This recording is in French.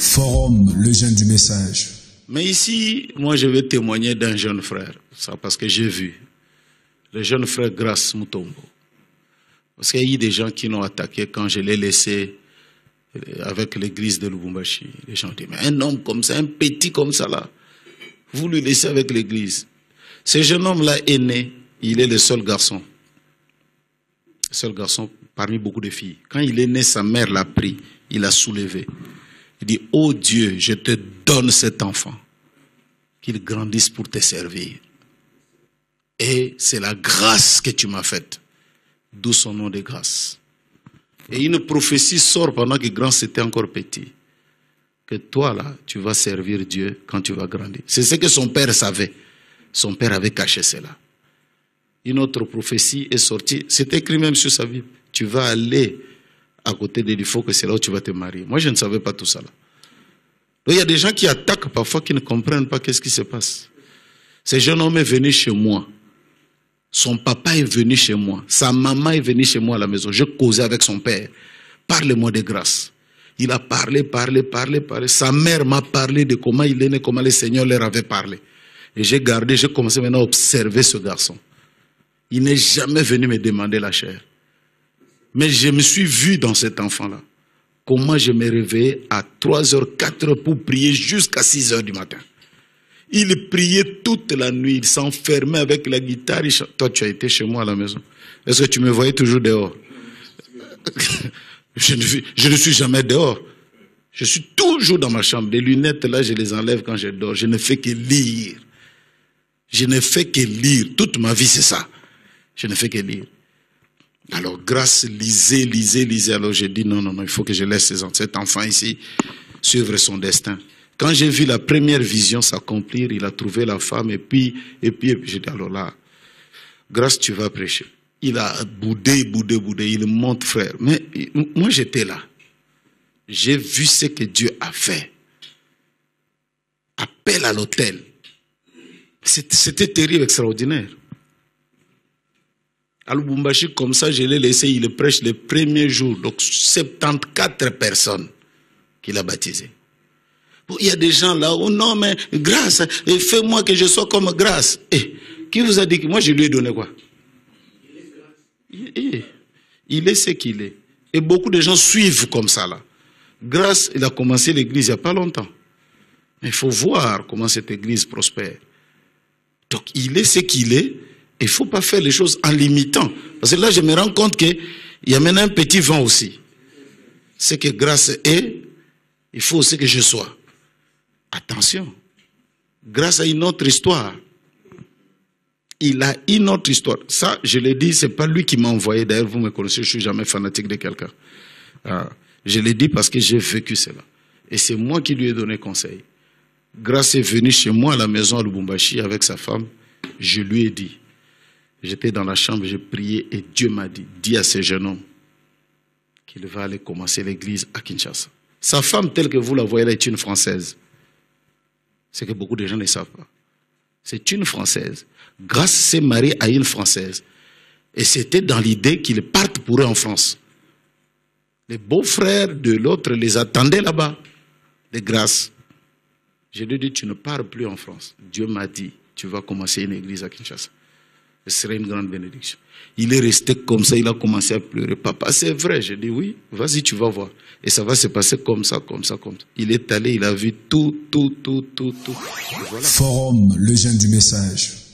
Forum, le jeune du message. Mais ici, moi, je vais témoigner d'un jeune frère, ça parce que j'ai vu. Le jeune frère Grasse Mutombo. Parce qu'il y a eu des gens qui l'ont attaqué quand je l'ai laissé euh, avec l'église de Lubumbashi. Les gens disent, mais un homme comme ça, un petit comme ça là, vous le laissez avec l'église. Ce jeune homme-là est né, il est le seul garçon. Le seul garçon parmi beaucoup de filles. Quand il est né, sa mère l'a pris, il l'a soulevé. Il dit, ô oh Dieu, je te donne cet enfant, qu'il grandisse pour te servir. Et c'est la grâce que tu m'as faite, d'où son nom de grâce. Et une prophétie sort pendant que grand était encore petit. Que toi, là, tu vas servir Dieu quand tu vas grandir. C'est ce que son père savait. Son père avait caché cela. Une autre prophétie est sortie. C'est écrit même sur sa vie. Tu vas aller à côté lui, il faut que c'est là où tu vas te marier. Moi, je ne savais pas tout ça. Là. il y a des gens qui attaquent parfois, qui ne comprennent pas qu'est-ce qui se passe. Ce jeune homme est venu chez moi. Son papa est venu chez moi. Sa maman est venue chez moi à la maison. Je causais avec son père. Parle-moi de grâce. Il a parlé, parlé, parlé, parlé. Sa mère m'a parlé de comment il est né, comment le Seigneur leur avait parlé. Et j'ai gardé, j'ai commencé maintenant à observer ce garçon. Il n'est jamais venu me demander la chair. Mais je me suis vu dans cet enfant-là. Comment je me réveillais à 3h, 4 pour prier jusqu'à 6h du matin. Il priait toute la nuit, il s'enfermait avec la guitare. Toi, tu as été chez moi à la maison. Est-ce que tu me voyais toujours dehors je ne, je ne suis jamais dehors. Je suis toujours dans ma chambre. Les lunettes, là, je les enlève quand je dors. Je ne fais que lire. Je ne fais que lire. Toute ma vie, c'est ça. Je ne fais que lire. Alors, grâce, lisez, lisez, lisez. Alors, j'ai dit non, non, non, il faut que je laisse cet enfant ici suivre son destin. Quand j'ai vu la première vision s'accomplir, il a trouvé la femme et puis, et puis, et puis, j'ai dit alors là, grâce, tu vas prêcher. Il a boudé, boudé, boudé. Il monte, frère. Mais moi, j'étais là. J'ai vu ce que Dieu a fait. Appel à l'hôtel. C'était terrible, extraordinaire. À comme ça, je l'ai laissé, il prêche le premier jour. Donc, 74 personnes qu'il a baptisées. Il y a des gens là, oh non, mais grâce, fais-moi que je sois comme grâce. et eh, qui vous a dit que moi, je lui ai donné quoi eh, Il est ce qu'il est. Et beaucoup de gens suivent comme ça là. Grâce, il a commencé l'église il n'y a pas longtemps. Mais il faut voir comment cette église prospère. Donc, il est ce qu'il est. Il faut pas faire les choses en limitant. Parce que là, je me rends compte qu'il y a maintenant un petit vent aussi. C'est que grâce est, il faut aussi que je sois. Attention. Grâce à une autre histoire. Il a une autre histoire. Ça, je l'ai dit, c'est pas lui qui m'a envoyé. D'ailleurs, vous me connaissez, je suis jamais fanatique de quelqu'un. Ah, je l'ai dit parce que j'ai vécu cela. Et c'est moi qui lui ai donné conseil. Grâce est venue chez moi à la maison à Lubumbashi avec sa femme. Je lui ai dit, J'étais dans la chambre, je priais et Dieu m'a dit, dit à ce jeune homme qu'il va aller commencer l'église à Kinshasa. Sa femme, telle que vous la voyez, là, est une Française. C'est que beaucoup de gens ne savent pas. C'est une Française. Grâce s'est mariée à une Française. Et c'était dans l'idée qu'ils partent pour eux en France. Les beaux-frères de l'autre les attendaient là-bas, de grâce. Je lui ai dit, tu ne pars plus en France. Dieu m'a dit, tu vas commencer une église à Kinshasa ce serait une grande bénédiction. Il est resté comme ça, il a commencé à pleurer. Papa, c'est vrai. J'ai dit oui, vas-y, tu vas voir. Et ça va se passer comme ça, comme ça, comme ça. Il est allé, il a vu tout, tout, tout, tout, tout. Forum, le jeune du message.